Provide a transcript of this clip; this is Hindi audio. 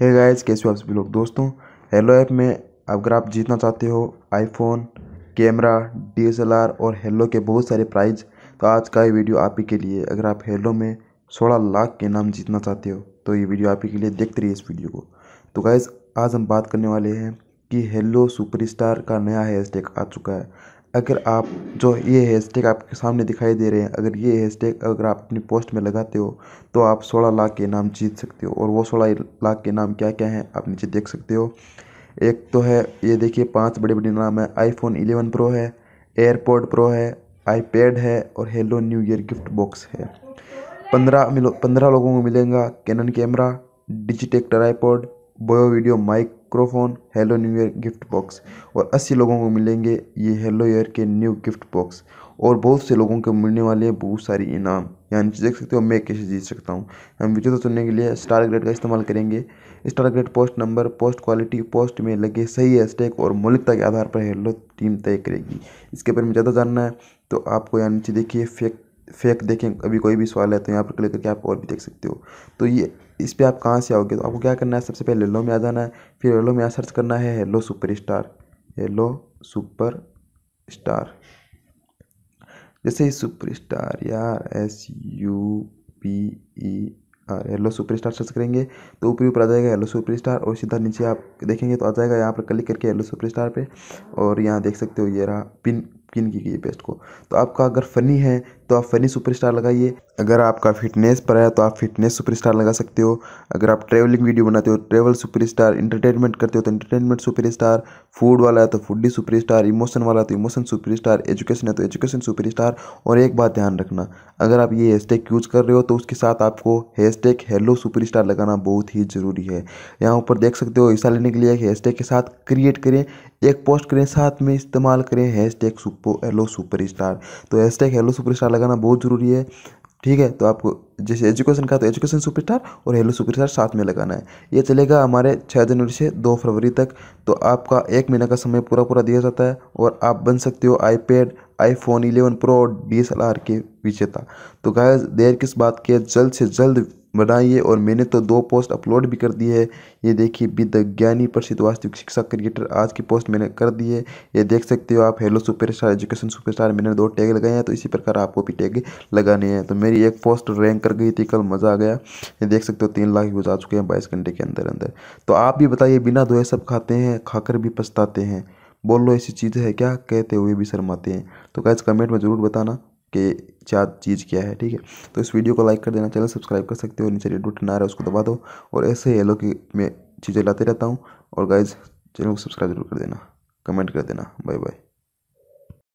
हे गाइज कैसे हो आप सभी लोग दोस्तों हेलो ऐप में अगर आप जीतना चाहते हो आईफोन कैमरा डीएसएलआर और हेलो के बहुत सारे प्राइज तो आज का ये वीडियो आप ही के लिए अगर आप हेलो में सोलह लाख के नाम जीतना चाहते हो तो ये वीडियो आप ही के लिए देखते रहिए इस वीडियो को तो गाइज़ आज हम बात करने वाले हैं कि हेलो सुपरस्टार का नया हेयर आ चुका है अगर आप जो ये हैशटैग आपके सामने दिखाई दे रहे हैं अगर ये हैशटैग अगर आप अपनी पोस्ट में लगाते हो तो आप सोलह लाख के नाम जीत सकते हो और वो सोलह लाख के नाम क्या क्या हैं आप नीचे देख सकते हो एक तो है ये देखिए पांच बड़े बड़े नाम है आईफोन इलेवन प्रो है एयरपोर्ट प्रो है आईपैड है और Helo New Year gift box है पंद्रह मिलो पंद्रह लोगों को मिलेगा कैनन कैमरा डिजिटेक्टर tripod Boya video mic microphone Helo New Year gift box और 80 लोगों को मिलेंगे ये हेलो ईयर के न्यू गिफ्ट बॉक्स और बहुत से लोगों को मिलने वाले हैं बहुत सारी इनाम यानी नीचे देख सकते हो मैं कैसे जीत सकता हूँ हम वीडियो तो सुनने के लिए स्टार ग्रेड का इस्तेमाल करेंगे star grade post number post quality post में लगे सही हैशटैग और मौलिकता के आधार पर हेलो टीम तय करेगी इसके बारे में ज़्यादा जानना है तो आपको यहाँ नीचे देखिए फेक फेक देखें अभी कोई भी सवाल है तो यहाँ पर क्लिक करके आप और भी देख सकते हो तो ये इस पर आप कहाँ से आओगे तो आपको क्या करना है सबसे पहले लो में आ जाना है फिर येलो में यहाँ सर्च करना है Helo super star Helo super star जैसे ही सुपर स्टार यार S U P E R Helo super star search करेंगे तो ऊपर ऊपर आ जाएगा हेलो सुपर स्टार और सीधा नीचे आप देखेंगे तो आ जाएगा यहाँ पर क्लिक करके हेलो सुपर स्टार पर और यहाँ देख सकते हो ये रहा पिन पिन की गई पेस्ट को तो आपका अगर फ़नी है तो आप फनी सुपरस्टार लगाइए अगर आपका फिटनेस पर है तो आप फिटनेस सुपरस्टार लगा सकते हो अगर आप ट्रैवलिंग वीडियो बनाते हो ट्रैवल सुपरस्टार इंटरटेनमेंट करते हो तो इंटरटेनमेंट सुपरस्टार फूड वाला है तो फूडी सुपरस्टार इमोशन वाला है तो इमोशन सुपरस्टार एजुकेशन है तो एजुकेशन सुपरस्टार और एक बात ध्यान रखना अगर आप ये हैशटैग यूज़ कर रहे हो तो उसके साथ आपको हैशटैग हेलो सुपरस्टार लगाना बहुत ही ज़रूरी है यहाँ ऊपर देख सकते हो हिस्सा लेने के लिए हैशटैग के साथ क्रिएट करें एक पोस्ट करें साथ में इस्तेमाल करें हैशटैग सुपर हेलो सुपरस्टार तो हैशटैग हेलो सुपरस्टार लगाना बहुत ज़रूरी है ठीक है तो आपको जैसे एजुकेशन का तो एजुकेशन सुपरस्टार और हेलो सुपरस्टार साथ में लगाना है ये चलेगा हमारे छः जनवरी से दो फरवरी तक तो आपका एक महीने का समय पूरा पूरा दिया जाता है और आप बन सकते हो आईपैड आईफोन 11 प्रो और डी के विजेता तो गाय देर किस बात की जल्द से जल्द बनाई है और मैंने तो दो पोस्ट अपलोड भी कर दी है ये देखिए विद ज्ञानी प्रसिद्ध वास्तविक शिक्षा क्रिएटर आज की पोस्ट मैंने कर दी है ये देख सकते हो आप Helo superstar education super star मैंने दो टैग लगाए हैं तो इसी प्रकार आपको भी टैग लगाने हैं तो मेरी एक पोस्ट रैंक कर गई थी कल मज़ा आ गया ये देख सकते हो तीन लाख व्यूज आ चुके हैं बाईस घंटे के अंदर अंदर तो आप भी बताइए बिना धोए सब खाते हैं खाकर भी पछताते हैं बोल लो ऐसी चीज़ है क्या कहते हुए भी शर्माते हैं तो कैसे कमेंट में ज़रूर बताना कि क्या चीज़ क्या है ठीक है तो इस वीडियो को लाइक कर देना चैनल सब्सक्राइब कर सकते हो नीचे रेड बटन आ रहा है उसको दबा दो और ऐसे ही येलो की मैं चीज़ें लाते रहता हूँ और गाइज चैनल को सब्सक्राइब जरूर कर देना कमेंट कर देना बाय बाय